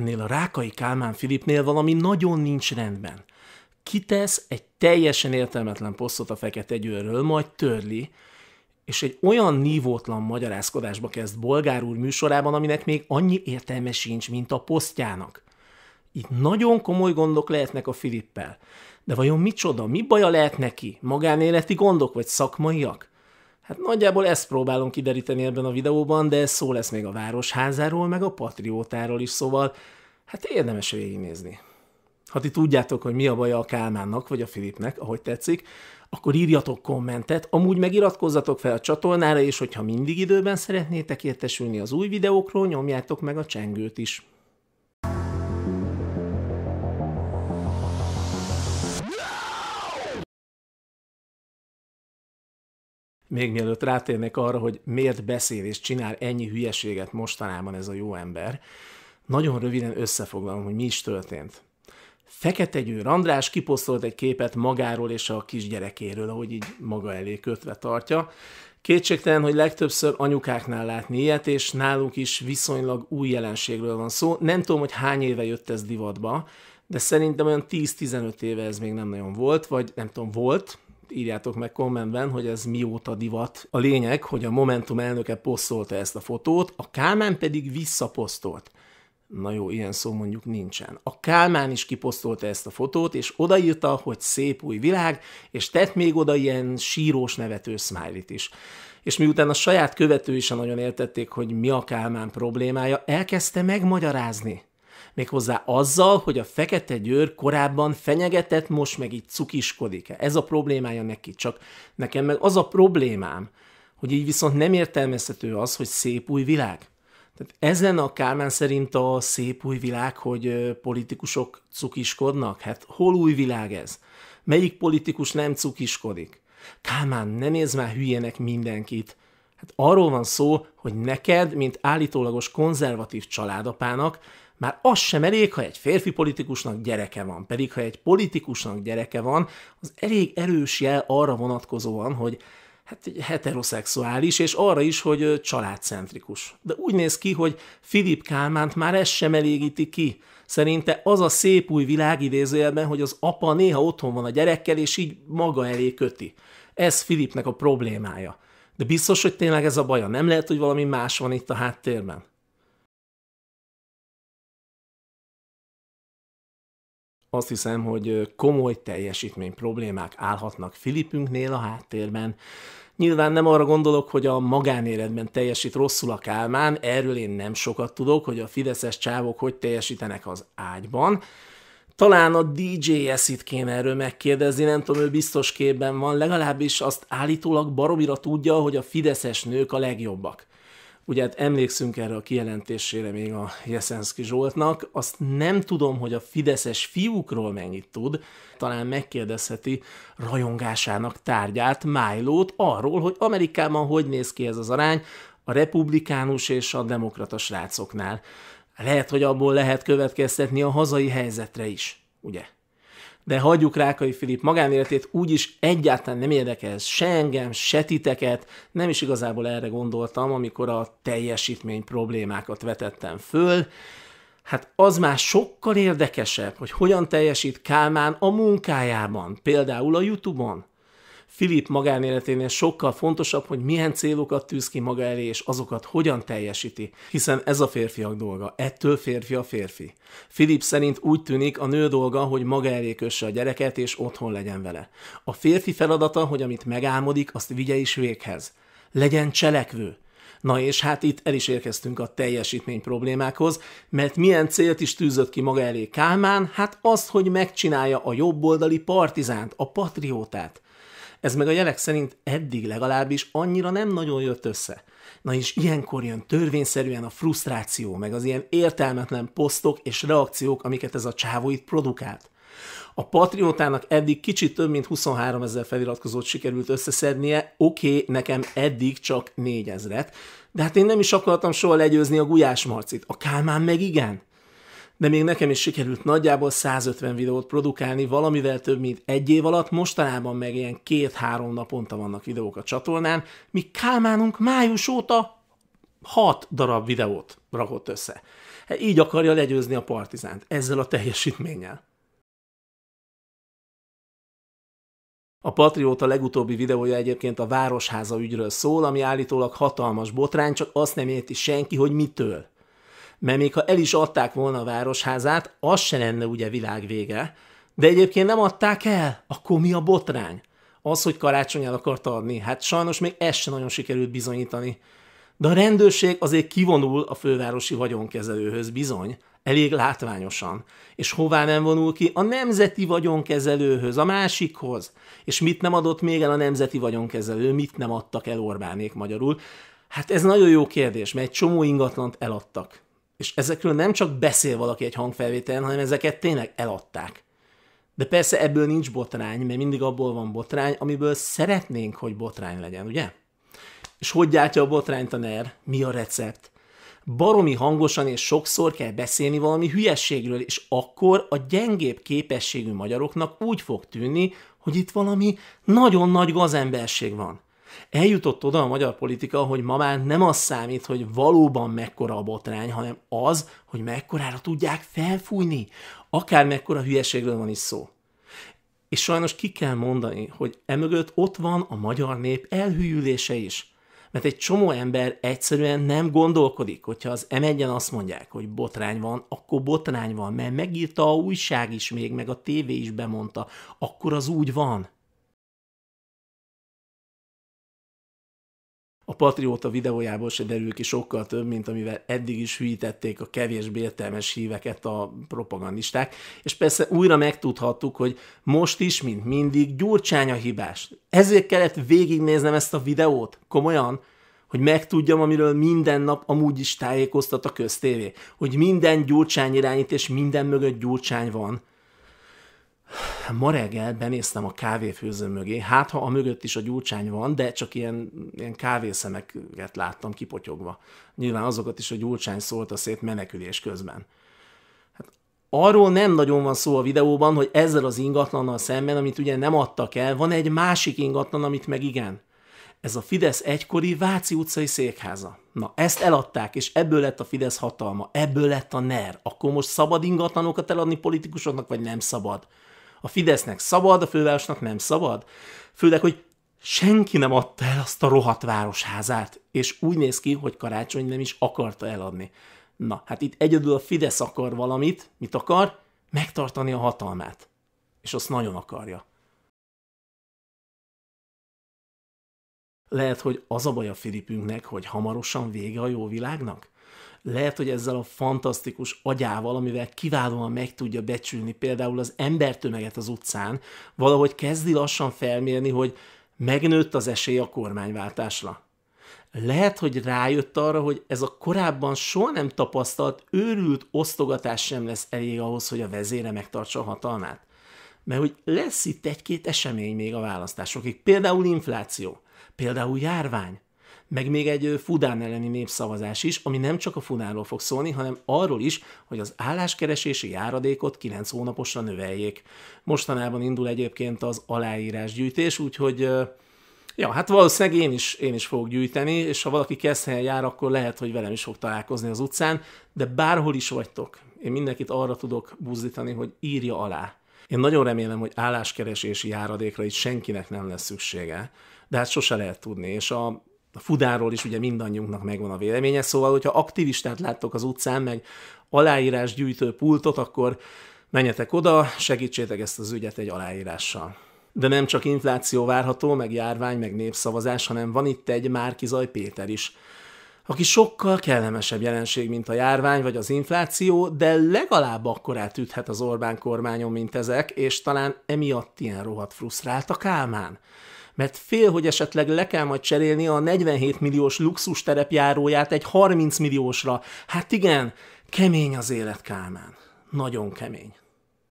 ennél a Rákai Kálmán Filipnél valami nagyon nincs rendben. Kitesz egy teljesen értelmetlen posztot a fekete győről, majd törli, és egy olyan nívótlan magyarázkodásba kezd Bolgár úr műsorában, aminek még annyi értelme sincs, mint a posztjának. Itt nagyon komoly gondok lehetnek a Filippel. De vajon micsoda, mi baja lehet neki? Magánéleti gondok vagy szakmaiak? Hát nagyjából ezt próbálom kideríteni ebben a videóban, de szó lesz még a Városházáról, meg a Patriótáról is, szóval hát érdemes végignézni. Ha ti tudjátok, hogy mi a baja a Kálmánnak vagy a Filipnek, ahogy tetszik, akkor írjatok kommentet, amúgy megiratkozzatok fel a csatornára, és hogyha mindig időben szeretnétek értesülni az új videókról, nyomjátok meg a csengőt is. még mielőtt rátérnék arra, hogy miért beszél és csinál ennyi hülyeséget mostanában ez a jó ember, nagyon röviden összefoglalom, hogy mi is történt. Fekete Győr András kiposztolt egy képet magáról és a kisgyerekéről, ahogy így maga elé kötve tartja. Kétségtelen, hogy legtöbbször anyukáknál látni ilyet, és náluk is viszonylag új jelenségről van szó. Nem tudom, hogy hány éve jött ez divatba, de szerintem olyan 10-15 éve ez még nem nagyon volt, vagy nem tudom, volt, írjátok meg kommentben, hogy ez mióta divat. A lényeg, hogy a Momentum elnöke posztolta ezt a fotót, a Kálmán pedig visszaposztolt. Na jó, ilyen szó mondjuk nincsen. A Kálmán is kiposztolta ezt a fotót, és odaírta, hogy szép új világ, és tett még oda ilyen sírós nevető smiley is. És miután a saját követői is nagyon értették, hogy mi a Kálmán problémája, elkezdte megmagyarázni, Méghozzá azzal, hogy a Fekete Győr korábban fenyegetett, most meg így cukiskodik -e. Ez a problémája neki, csak nekem meg az a problémám, hogy így viszont nem értelmezhető az, hogy szép új világ. Tehát ezen a Kálmán szerint a szép új világ, hogy politikusok cukiskodnak? Hát hol új világ ez? Melyik politikus nem cukiskodik? Kálmán, ne nézz már hülyének mindenkit. Hát arról van szó, hogy neked, mint állítólagos konzervatív családapának már az sem elég, ha egy férfi politikusnak gyereke van, pedig ha egy politikusnak gyereke van, az elég erős jel arra vonatkozóan, hogy hát heteroszexuális, és arra is, hogy családcentrikus. De úgy néz ki, hogy Filip Kálmánt már ez sem elégíti ki. Szerinte az a szép új világ idézőjelben, hogy az apa néha otthon van a gyerekkel, és így maga elé köti. Ez Filipnek a problémája. De biztos, hogy tényleg ez a baja. Nem lehet, hogy valami más van itt a háttérben. azt hiszem, hogy komoly teljesítmény problémák állhatnak Filipünknél a háttérben. Nyilván nem arra gondolok, hogy a magánéletben teljesít rosszul a Kálmán, erről én nem sokat tudok, hogy a fideszes csávok hogy teljesítenek az ágyban, talán a DJ Eszit kéne erről megkérdezni, nem tudom, ő biztos képben van, legalábbis azt állítólag baromira tudja, hogy a fideszes nők a legjobbak. Ugye hát emlékszünk erre a kijelentésére még a Jeszenszki Zsoltnak, azt nem tudom, hogy a fideszes fiúkról mennyit tud, talán megkérdezheti rajongásának tárgyát, Májlót arról, hogy Amerikában hogy néz ki ez az arány a republikánus és a demokrata srácoknál. Lehet, hogy abból lehet következtetni a hazai helyzetre is, ugye? de hagyjuk Rákai Filip magánéletét, úgyis egyáltalán nem érdekel ez se engem, se titeket, nem is igazából erre gondoltam, amikor a teljesítmény problémákat vetettem föl, hát az már sokkal érdekesebb, hogy hogyan teljesít Kálmán a munkájában, például a YouTube-on. Filip magánéleténél sokkal fontosabb, hogy milyen célokat tűz ki maga elé, és azokat hogyan teljesíti, hiszen ez a férfiak dolga, ettől férfi a férfi. Filip szerint úgy tűnik, a nő dolga, hogy maga elé kösse a gyereket, és otthon legyen vele. A férfi feladata, hogy amit megálmodik, azt vigye is véghez. Legyen cselekvő. Na és hát itt el is érkeztünk a teljesítmény problémákhoz, mert milyen célt is tűzött ki maga elé Kálmán? Hát azt, hogy megcsinálja a jobboldali partizánt, a patriótát. Ez meg a jelek szerint eddig legalábbis annyira nem nagyon jött össze. Na és ilyenkor jön törvényszerűen a frusztráció, meg az ilyen értelmetlen posztok és reakciók, amiket ez a csávó itt produkált. A Patriotának eddig kicsit több mint 23 ezer feliratkozót sikerült összeszednie, oké, okay, nekem eddig csak 4 ezret, de hát én nem is akartam soha legyőzni a Gulyás Marcit, a Kálmán meg igen de még nekem is sikerült nagyjából 150 videót produkálni valamivel több mint egy év alatt, mostanában meg ilyen két-három naponta vannak videók a csatornán, mi Kálmánunk május óta 6 darab videót rakott össze. Hát így akarja legyőzni a partizánt, ezzel a teljesítménnyel. A Patrióta legutóbbi videója egyébként a Városháza ügyről szól, ami állítólag hatalmas botrány, csak azt nem érti senki, hogy mitől mert még ha el is adták volna a városházát, az se lenne ugye világvége, de egyébként nem adták el, akkor mi a botrány? Az, hogy karácsony el akart adni, hát sajnos még ezt sem nagyon sikerült bizonyítani. De a rendőrség azért kivonul a fővárosi vagyonkezelőhöz bizony, elég látványosan. És hová nem vonul ki? A nemzeti vagyonkezelőhöz, a másikhoz. És mit nem adott még el a nemzeti vagyonkezelő, mit nem adtak el Orbánék magyarul? Hát ez nagyon jó kérdés, mert egy csomó ingatlant eladtak. És ezekről nem csak beszél valaki egy hangfelvételen, hanem ezeket tényleg eladták. De persze ebből nincs botrány, mert mindig abból van botrány, amiből szeretnénk, hogy botrány legyen, ugye? És hogy gyártja a botrányt a NER? Mi a recept? Baromi hangosan és sokszor kell beszélni valami hülyességről, és akkor a gyengébb képességű magyaroknak úgy fog tűnni, hogy itt valami nagyon nagy gazemberség van. Eljutott oda a magyar politika, hogy ma már nem az számít, hogy valóban mekkora a botrány, hanem az, hogy mekkorára tudják felfújni. Akár mekkora hülyeségről van is szó. És sajnos ki kell mondani, hogy emögött ott van a magyar nép elhűlése is. Mert egy csomó ember egyszerűen nem gondolkodik, hogyha az m azt mondják, hogy botrány van, akkor botrány van, mert megírta a újság is még, meg a tévé is bemondta, akkor az úgy van. a Patrióta videójából se derül ki sokkal több, mint amivel eddig is hűítették a kevésbé értelmes híveket a propagandisták. És persze újra megtudhattuk, hogy most is, mint mindig, Gyurcsány a hibás. Ezért kellett végignéznem ezt a videót? Komolyan? hogy megtudjam, amiről minden nap amúgy is tájékoztat a köztévé, hogy minden gyurcsány irányít, és minden mögött gyurcsány van ma reggel benéztem a kávéfőző mögé, hát ha a mögött is a gyúcsány van, de csak ilyen, ilyen kávészemeket láttam kipotyogva. Nyilván azokat is a gyúcsány szólt a szét menekülés közben. Hát arról nem nagyon van szó a videóban, hogy ezzel az ingatlannal szemben, amit ugye nem adtak el, van egy másik ingatlan, amit meg igen. Ez a Fidesz egykori Váci utcai székháza. Na, ezt eladták, és ebből lett a Fidesz hatalma, ebből lett a NER. Akkor most szabad ingatlanokat eladni politikusoknak, vagy nem szabad? A Fidesznek szabad, a fővárosnak nem szabad. Főleg, hogy senki nem adta el azt a rohadt városházát, és úgy néz ki, hogy karácsony nem is akarta eladni. Na, hát itt egyedül a Fidesz akar valamit, mit akar? Megtartani a hatalmát. És azt nagyon akarja. Lehet, hogy az a baj a Filipünknek, hogy hamarosan vége a jó világnak? lehet, hogy ezzel a fantasztikus agyával, amivel kiválóan meg tudja becsülni például az embertömeget az utcán, valahogy kezdi lassan felmérni, hogy megnőtt az esély a kormányváltásra. Lehet, hogy rájött arra, hogy ez a korábban soha nem tapasztalt, őrült osztogatás sem lesz elég ahhoz, hogy a vezére megtartsa a hatalmát. Mert hogy lesz itt egy-két esemény még a választásokig, például infláció, például járvány, meg még egy Fudán elleni népszavazás is, ami nem csak a Fudánról fog szólni, hanem arról is, hogy az álláskeresési járadékot 9 hónaposra növeljék. Mostanában indul egyébként az aláírásgyűjtés, úgyhogy Ja, hát valószínűleg én is, én is fogok gyűjteni, és ha valaki keszhelyen jár, akkor lehet, hogy velem is fog találkozni az utcán, de bárhol is vagytok, én mindenkit arra tudok buzdítani, hogy írja alá. Én nagyon remélem, hogy álláskeresési járadékra itt senkinek nem lesz szüksége, de hát sose lehet tudni, és a a Fudáról is ugye mindannyiunknak megvan a véleménye, szóval, hogyha aktivistát láttok az utcán, meg aláírás gyűjtő pultot, akkor menjetek oda, segítsétek ezt az ügyet egy aláírással. De nem csak infláció várható, meg járvány, meg népszavazás, hanem van itt egy Márkizaj Péter is, aki sokkal kellemesebb jelenség, mint a járvány vagy az infláció, de legalább akkor üthet az Orbán kormányon, mint ezek, és talán emiatt ilyen rohadt frusztrált a Kálmán mert fél, hogy esetleg le kell majd cserélni a 47 milliós luxus terepjáróját egy 30 milliósra. Hát igen, kemény az élet, Kálmán. Nagyon kemény.